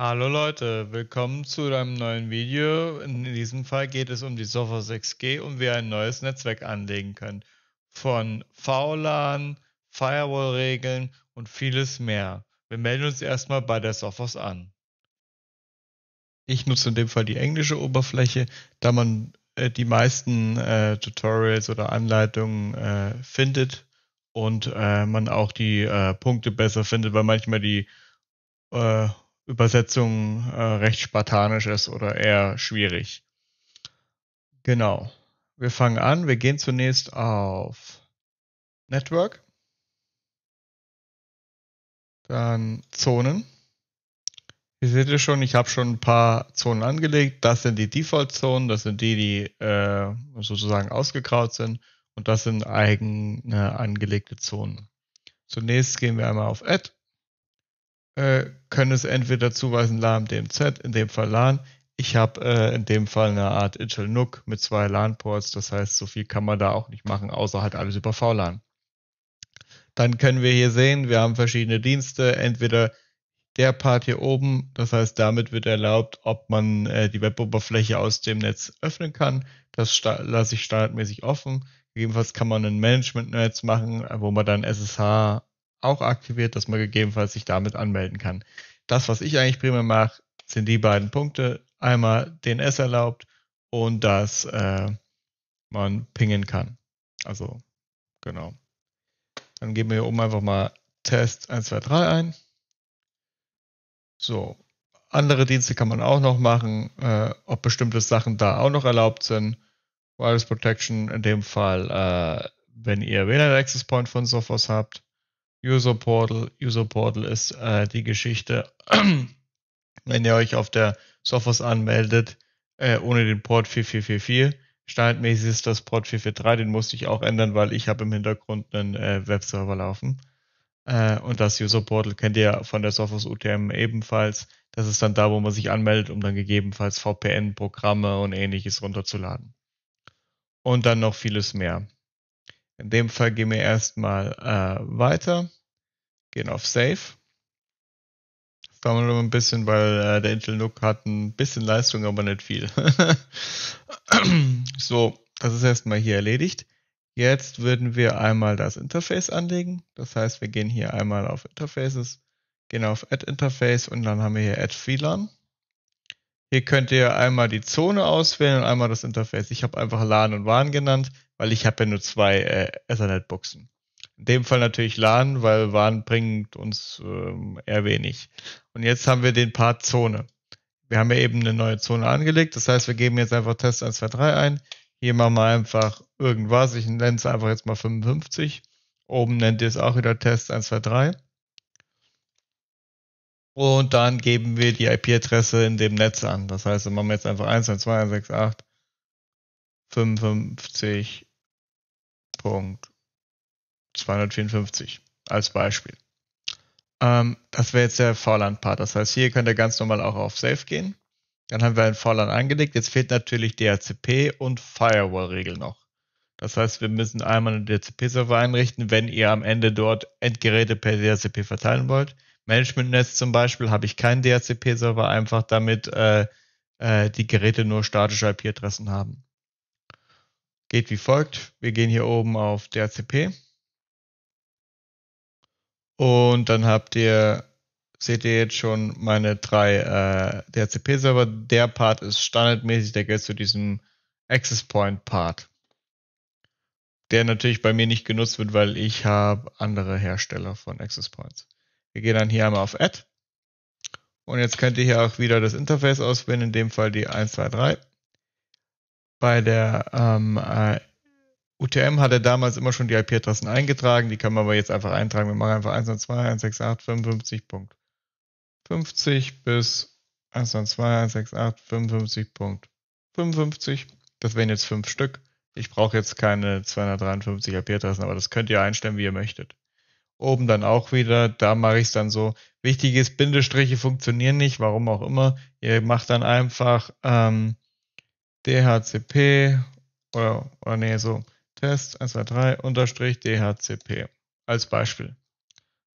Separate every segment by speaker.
Speaker 1: Hallo Leute, willkommen zu einem neuen Video. In diesem Fall geht es um die Software 6G und wie ihr ein neues Netzwerk anlegen könnt. Von VLAN, Firewall-Regeln und vieles mehr. Wir melden uns erstmal bei der Software an. Ich nutze in dem Fall die englische Oberfläche, da man äh, die meisten äh, Tutorials oder Anleitungen äh, findet und äh, man auch die äh, Punkte besser findet, weil manchmal die äh, Übersetzung äh, recht spartanisch ist oder eher schwierig. Genau. Wir fangen an. Wir gehen zunächst auf Network. Dann Zonen. Ihr seht ihr schon, ich habe schon ein paar Zonen angelegt. Das sind die Default-Zonen, das sind die, die äh, sozusagen ausgekraut sind. Und das sind eigene angelegte Zonen. Zunächst gehen wir einmal auf Add äh, können es entweder zuweisen LAN DMZ, in dem Fall LAN. Ich habe äh, in dem Fall eine Art Intel NUC mit zwei LAN-Ports, das heißt, so viel kann man da auch nicht machen, außer halt alles über VLAN. Dann können wir hier sehen, wir haben verschiedene Dienste, entweder der Part hier oben, das heißt, damit wird erlaubt, ob man äh, die Weboberfläche aus dem Netz öffnen kann. Das lasse ich standardmäßig offen. Gegebenenfalls kann man ein Management-Netz machen, wo man dann SSH auch aktiviert, dass man gegebenenfalls sich damit anmelden kann. Das, was ich eigentlich prima mache, sind die beiden Punkte. Einmal DNS erlaubt und dass äh, man pingen kann. Also, genau. Dann geben wir hier oben einfach mal Test 123 ein. So. Andere Dienste kann man auch noch machen, äh, ob bestimmte Sachen da auch noch erlaubt sind. Wireless Protection in dem Fall, äh, wenn ihr WLAN Access Point von Sophos habt. User Portal. User Portal ist äh, die Geschichte, wenn ihr euch auf der Sophos anmeldet, äh, ohne den Port 4444. Standardmäßig ist das Port 443, den musste ich auch ändern, weil ich habe im Hintergrund einen äh, Webserver laufen. Äh, und das User Portal kennt ihr von der Sophos UTM ebenfalls. Das ist dann da, wo man sich anmeldet, um dann gegebenenfalls VPN-Programme und ähnliches runterzuladen. Und dann noch vieles mehr. In dem Fall gehen wir erstmal äh, weiter, gehen auf Save. Das kann man nur ein bisschen, weil äh, der Intel Nook hat ein bisschen Leistung, aber nicht viel. so, das ist erstmal hier erledigt. Jetzt würden wir einmal das Interface anlegen. Das heißt, wir gehen hier einmal auf Interfaces, gehen auf Add Interface und dann haben wir hier Add VLAN. Hier könnt ihr einmal die Zone auswählen und einmal das Interface. Ich habe einfach LAN und WAN genannt weil ich habe ja nur zwei äh, Ethernet-Buchsen. In dem Fall natürlich LAN, weil WAN bringt uns ähm, eher wenig. Und jetzt haben wir den Part Zone. Wir haben ja eben eine neue Zone angelegt. Das heißt, wir geben jetzt einfach Test 1, 2, 3 ein. Hier machen wir einfach irgendwas. Ich nenne es einfach jetzt mal 55. Oben nennt ihr es auch wieder Test 1, 2, 3. Und dann geben wir die IP-Adresse in dem Netz an. Das heißt, wir machen jetzt einfach 1, 2, 1, 6, 8, 55, 254 als Beispiel. Ähm, das wäre jetzt der VLAN-Part. Das heißt, hier könnt ihr ganz normal auch auf Safe gehen. Dann haben wir ein VLAN angelegt. Jetzt fehlt natürlich DHCP und Firewall-Regel noch. Das heißt, wir müssen einmal einen DHCP-Server einrichten, wenn ihr am Ende dort Endgeräte per DHCP verteilen wollt. Management-Netz zum Beispiel habe ich keinen DHCP-Server, einfach damit äh, äh, die Geräte nur statische IP-Adressen haben geht wie folgt. Wir gehen hier oben auf DHCP. Und dann habt ihr, seht ihr jetzt schon meine drei äh, DHCP-Server. Der Part ist standardmäßig, der geht zu diesem Access Point Part. Der natürlich bei mir nicht genutzt wird, weil ich habe andere Hersteller von Access Points. Wir gehen dann hier einmal auf Add. Und jetzt könnt ihr hier auch wieder das Interface auswählen, in dem Fall die 123. Bei der ähm, äh, UTM hat er damals immer schon die IP-Adressen eingetragen, die kann man aber jetzt einfach eintragen. Wir machen einfach 192.168.55.50 bis 192.168.55.55. Das wären jetzt fünf Stück. Ich brauche jetzt keine 253 IP-Adressen, aber das könnt ihr einstellen, wie ihr möchtet. Oben dann auch wieder, da mache ich es dann so. Wichtig ist, Bindestriche funktionieren nicht, warum auch immer. Ihr macht dann einfach ähm, DHCP oder, äh, oder äh, nee, so Test 123 unterstrich DHCP als Beispiel.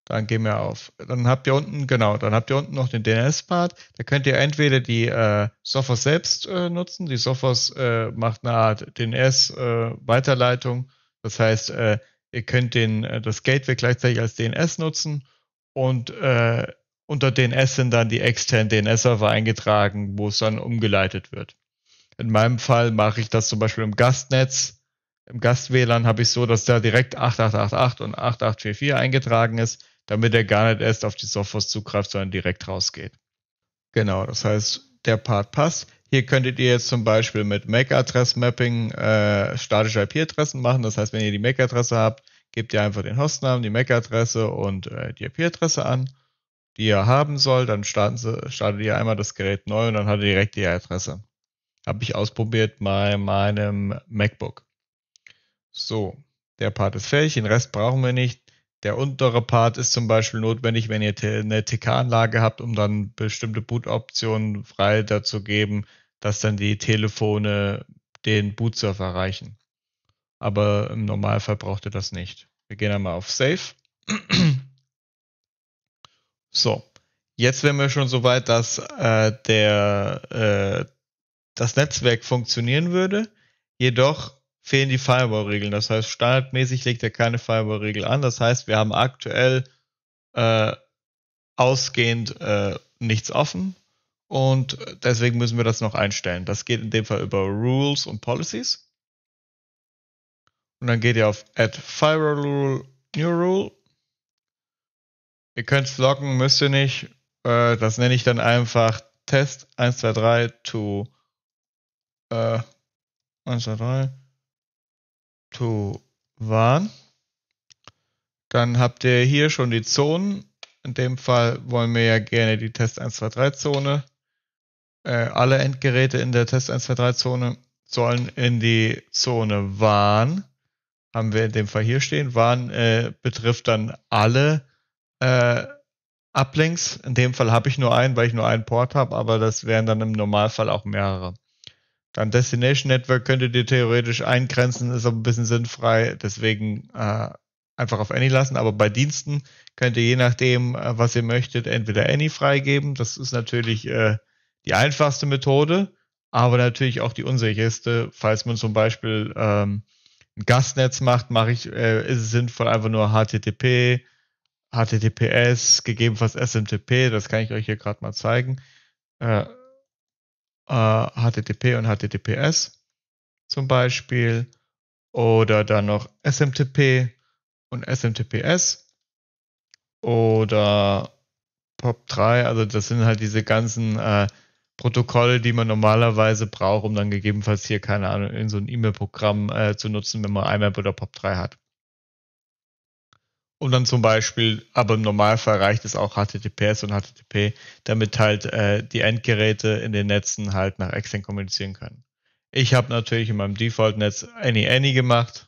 Speaker 1: Dann gehen wir auf. Dann habt ihr unten, genau, dann habt ihr unten noch den DNS-Part. Da könnt ihr entweder die äh, Software selbst äh, nutzen. Die Software äh, macht eine Art DNS-Weiterleitung. Äh, das heißt, ihr könnt den, das Gateway gleichzeitig als DNS nutzen und unter DNS sind dann die externen DNS-Server eingetragen, wo es dann umgeleitet wird. In meinem Fall mache ich das zum Beispiel im Gastnetz. Im Gast-WLAN habe ich so, dass da direkt 8888 und 8844 eingetragen ist, damit er gar nicht erst auf die Software zugreift, sondern direkt rausgeht. Genau, das heißt, der Part passt. Hier könntet ihr jetzt zum Beispiel mit MAC-Adress-Mapping äh, statische IP-Adressen machen. Das heißt, wenn ihr die MAC-Adresse habt, gebt ihr einfach den Hostnamen, die MAC-Adresse und äh, die IP-Adresse an, die ihr haben soll. Dann starten sie, startet ihr einmal das Gerät neu und dann hat ihr direkt die Adresse. Habe ich ausprobiert bei meinem MacBook. So, der Part ist fertig, den Rest brauchen wir nicht. Der untere Part ist zum Beispiel notwendig, wenn ihr eine TK-Anlage habt, um dann bestimmte Boot-Optionen frei dazu geben, dass dann die Telefone den Bootsurfer erreichen. Aber im Normalfall braucht ihr das nicht. Wir gehen einmal auf Save. so, jetzt wären wir schon so weit, dass äh, der äh, das Netzwerk funktionieren würde. Jedoch fehlen die Firewall-Regeln. Das heißt, standardmäßig legt er keine Firewall-Regel an. Das heißt, wir haben aktuell äh, ausgehend äh, nichts offen und deswegen müssen wir das noch einstellen. Das geht in dem Fall über Rules und Policies. Und dann geht ihr auf Add Firewall Rule, New Rule. Ihr könnt es locken, müsst ihr nicht. Äh, das nenne ich dann einfach Test 123 to 1, 2, 3, to waren. Dann habt ihr hier schon die Zonen. In dem Fall wollen wir ja gerne die Test 1, 2, 3 Zone. Äh, alle Endgeräte in der Test 1, 2, 3 Zone sollen in die Zone WAN. Haben wir in dem Fall hier stehen. WAN äh, betrifft dann alle äh, Uplinks. In dem Fall habe ich nur einen, weil ich nur einen Port habe, aber das wären dann im Normalfall auch mehrere. Dann Destination Network könntet ihr theoretisch eingrenzen, ist aber ein bisschen sinnfrei, deswegen äh, einfach auf Any lassen. Aber bei Diensten könnt ihr je nachdem, äh, was ihr möchtet, entweder Any freigeben. Das ist natürlich äh, die einfachste Methode, aber natürlich auch die unsicherste. Falls man zum Beispiel ähm, ein Gastnetz macht, mache ich, äh, ist es sinnvoll, einfach nur HTTP, HTTPS, gegebenenfalls SMTP, das kann ich euch hier gerade mal zeigen. Äh, äh, HTTP und HTTPS zum Beispiel oder dann noch SMTP und SMTPS oder POP3. Also das sind halt diese ganzen äh, Protokolle, die man normalerweise braucht, um dann gegebenenfalls hier, keine Ahnung, in so ein E-Mail-Programm äh, zu nutzen, wenn man IMAP oder POP3 hat. Und dann zum Beispiel, aber im Normalfall reicht es auch HTTPS und HTTP, damit halt äh, die Endgeräte in den Netzen halt nach extern kommunizieren können. Ich habe natürlich in meinem Default-Netz Any-Any gemacht,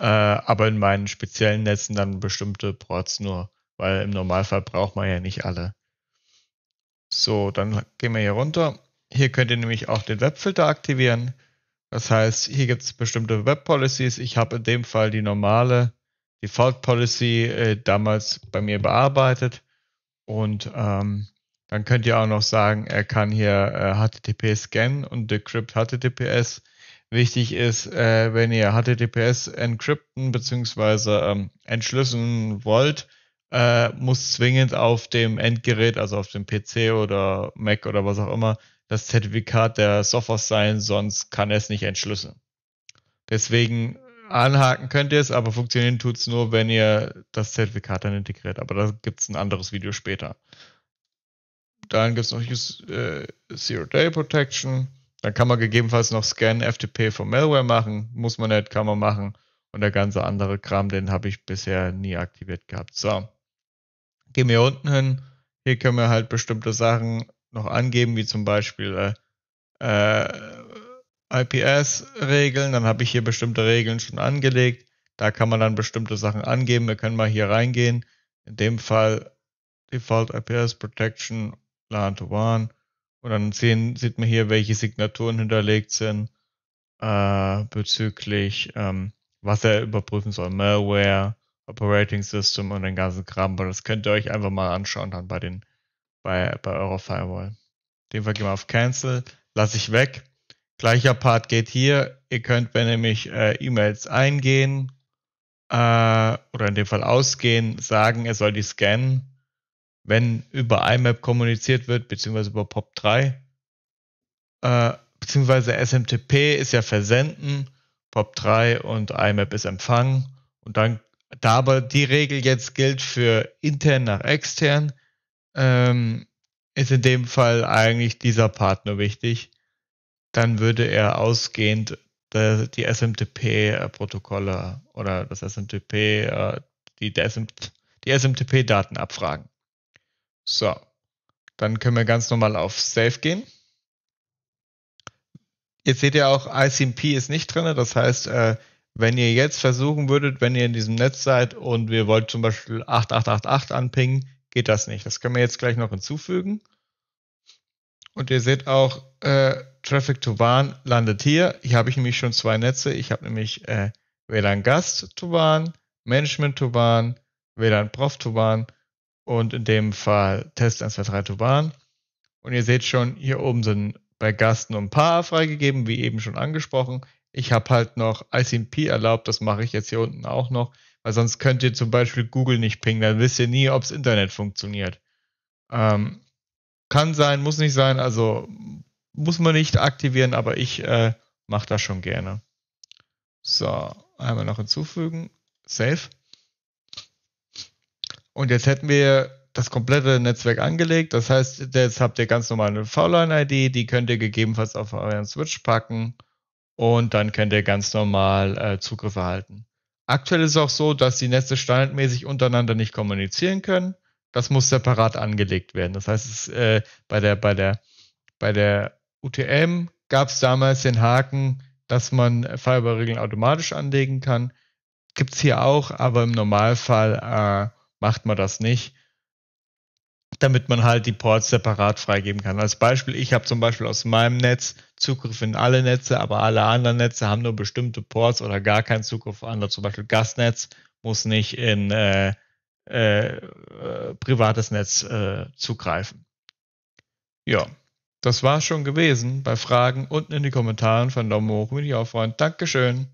Speaker 1: äh, aber in meinen speziellen Netzen dann bestimmte Ports nur, weil im Normalfall braucht man ja nicht alle. So, dann gehen wir hier runter. Hier könnt ihr nämlich auch den Webfilter aktivieren. Das heißt, hier gibt es bestimmte Web-Policies. Ich habe in dem Fall die normale Default Policy äh, damals bei mir bearbeitet. Und ähm, dann könnt ihr auch noch sagen, er kann hier äh, HTTP scannen und decrypt HTTPS. Wichtig ist, äh, wenn ihr HTTPS encrypten bzw. Ähm, entschlüsseln wollt, äh, muss zwingend auf dem Endgerät, also auf dem PC oder Mac oder was auch immer, das Zertifikat der Software sein, sonst kann er es nicht entschlüsseln. Deswegen Anhaken könnt ihr es, aber funktionieren tut es nur, wenn ihr das Zertifikat dann integriert. Aber da gibt es ein anderes Video später. Dann gibt es noch äh, Zero Day Protection. Dann kann man gegebenenfalls noch Scan FTP von Malware machen. Muss man nicht, kann man machen. Und der ganze andere Kram, den habe ich bisher nie aktiviert gehabt. So. Gehen wir unten hin. Hier können wir halt bestimmte Sachen noch angeben, wie zum Beispiel äh, äh IPS-Regeln, dann habe ich hier bestimmte Regeln schon angelegt. Da kann man dann bestimmte Sachen angeben. Wir können mal hier reingehen. In dem Fall Default IPS Protection LAN One. Und dann sehen, sieht man hier, welche Signaturen hinterlegt sind äh, bezüglich, ähm, was er überprüfen soll. Malware, Operating System und den ganzen Kram. Aber das könnt ihr euch einfach mal anschauen dann bei, den, bei, bei eurer Firewall. In dem Fall gehen wir auf Cancel, lasse ich weg Gleicher Part geht hier. Ihr könnt, wenn nämlich äh, E-Mails eingehen äh, oder in dem Fall ausgehen, sagen, er soll die scannen, wenn über IMAP kommuniziert wird, beziehungsweise über POP3. Äh, beziehungsweise SMTP ist ja versenden, POP3 und IMAP ist empfangen. Und dann, da aber die Regel jetzt gilt für intern nach extern, ähm, ist in dem Fall eigentlich dieser Part nur wichtig dann würde er ausgehend die SMTP-Protokolle oder das SMTP, äh, die, SMTP-Daten abfragen. So, dann können wir ganz normal auf Save gehen. Jetzt seht ihr auch, ICMP ist nicht drin. Das heißt, äh, wenn ihr jetzt versuchen würdet, wenn ihr in diesem Netz seid und wir wollt zum Beispiel 8888 anpingen, geht das nicht. Das können wir jetzt gleich noch hinzufügen. Und ihr seht auch, äh, Traffic to WAN landet hier. Hier habe ich nämlich schon zwei Netze. Ich habe nämlich äh, WLAN Gast to WAN, Management to WAN, WLAN Prof to WAN und in dem Fall Test 123 to WAN. Und ihr seht schon, hier oben sind bei Gast nur ein paar freigegeben, wie eben schon angesprochen. Ich habe halt noch ICMP erlaubt, das mache ich jetzt hier unten auch noch, weil sonst könnt ihr zum Beispiel Google nicht pingen, dann wisst ihr nie, ob das Internet funktioniert. Ähm, kann sein, muss nicht sein, also muss man nicht aktivieren, aber ich äh, mache das schon gerne. So, einmal noch hinzufügen. Save. Und jetzt hätten wir das komplette Netzwerk angelegt. Das heißt, jetzt habt ihr ganz normal eine VLAN-ID, die könnt ihr gegebenenfalls auf euren Switch packen und dann könnt ihr ganz normal äh, Zugriff erhalten. Aktuell ist es auch so, dass die Netze standardmäßig untereinander nicht kommunizieren können. Das muss separat angelegt werden. Das heißt, es, äh, bei der, bei der, bei der UTM gab es damals den Haken, dass man Firewall-Regeln automatisch anlegen kann. Gibt es hier auch, aber im Normalfall äh, macht man das nicht, damit man halt die Ports separat freigeben kann. Als Beispiel, ich habe zum Beispiel aus meinem Netz Zugriff in alle Netze, aber alle anderen Netze haben nur bestimmte Ports oder gar keinen Zugriff an. Zum Beispiel Gastnetz muss nicht in äh, äh, privates Netz äh, zugreifen. Ja. Das war's schon gewesen bei Fragen unten in die Kommentaren von Daumen hoch, mit Aufwand. Dankeschön.